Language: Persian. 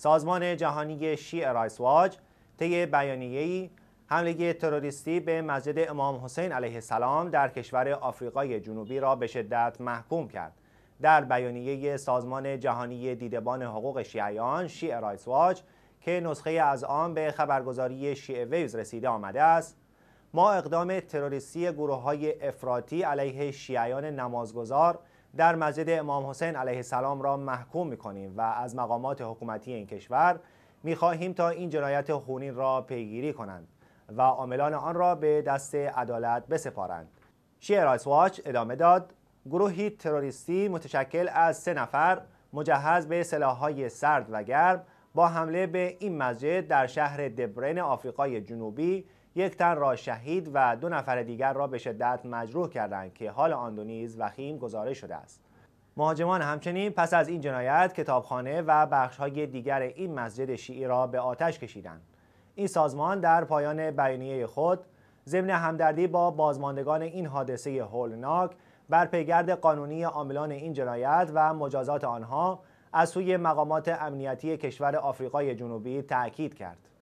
سازمان جهانی شیع واج طی بیانیه‌ای حمله تروریستی به مسجد امام حسین علیه السلام در کشور آفریقای جنوبی را به شدت محکوم کرد. در بیانیه سازمان جهانی دیدبان حقوق شیعیان شیع رایس واج که نسخه از آن به خبرگزاری شیع ویوز رسیده آمده است ما اقدام تروریستی گروه های افراطی علیه شیعیان نمازگزار در مسجد امام حسین علیه السلام را محکوم میکنیم و از مقامات حکومتی این کشور میخواهیم تا این جنایت خونین را پیگیری کنند و عاملان آن را به دست عدالت بسپارند شیعه رایس واچ ادامه داد گروهی تروریستی متشکل از سه نفر مجهز به سلاحهای سرد و گرم با حمله به این مسجد در شهر دبرن آفریقای جنوبی یک تن را شهید و دو نفر دیگر را به شدت مجروح کردند که حال آن دو نیز وخیم گزارش شده است مهاجمان همچنین پس از این جنایت کتابخانه و بخشهای دیگر این مسجد شیعی را به آتش کشیدند این سازمان در پایان بیانیه خود ضمن همدردی با بازماندگان این حادثه هولناک بر پیگرد قانونی عاملان این جنایت و مجازات آنها از سوی مقامات امنیتی کشور آفریقای جنوبی تأکید کرد